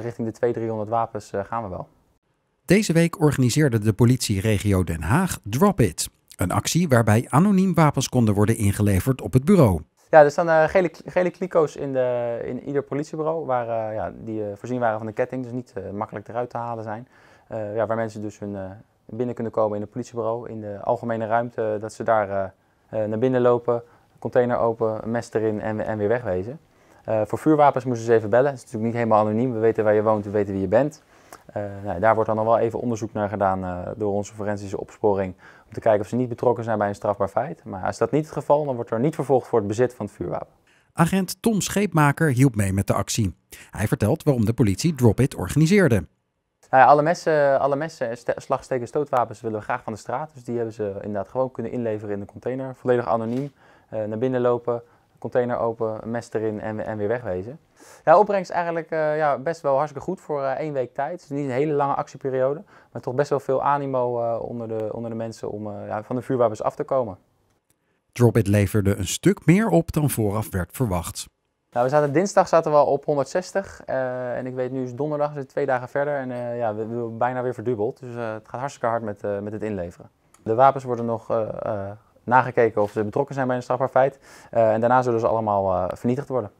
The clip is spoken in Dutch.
richting de 2300 300 wapens eh, gaan we wel. Deze week organiseerde de politie regio Den Haag Drop It. Een actie waarbij anoniem wapens konden worden ingeleverd op het bureau. Ja, er staan eh, gele, gele kliko's in, de, in ieder politiebureau waar, eh, ja, die voorzien waren van de ketting, dus niet makkelijk eruit te halen zijn. ja, waar mensen dus hun, binnen kunnen komen in het politiebureau, in de algemene ruimte, dat ze daar naar binnen lopen, container open, mes erin en, en weer wegwezen. Eh, voor vuurwapens moesten ze even bellen. Het is natuurlijk niet helemaal anoniem. We weten waar je woont, we weten wie je bent. Eh, nou, daar wordt dan nog wel even onderzoek naar gedaan eh, door onze forensische opsporing. Om te kijken of ze niet betrokken zijn bij een strafbaar feit. Maar als dat niet het geval, dan wordt er niet vervolgd voor het bezit van het vuurwapen. Agent Tom Scheepmaker hielp mee met de actie. Hij vertelt waarom de politie Drop It organiseerde. Nou ja, alle messen, alle messen slagsteken, stootwapens willen we graag van de straat. Dus die hebben ze inderdaad gewoon kunnen inleveren in de container. Volledig anoniem. naar binnen lopen, container open, mest erin en, en weer wegwezen. Ja, opbrengst eigenlijk eh, ja, best wel hartstikke goed voor uh, één week tijd. is dus niet een hele lange actieperiode, maar toch best wel veel animo eh, onder, de, onder de mensen om ja, van de vuurwapens af te komen. Drop it leverde een stuk meer op dan vooraf werd verwacht. Nou, we zaten, dinsdag zaten we al op 160 en ik weet nu is donderdag, dus twee dagen verder en ja, we hebben bijna weer verdubbeld. Dus het gaat hartstikke hard met, met het inleveren. De wapens worden nog nagekeken of ze betrokken zijn bij een strafbaar feit. Eh, en daarna zullen ze allemaal eh, vernietigd worden.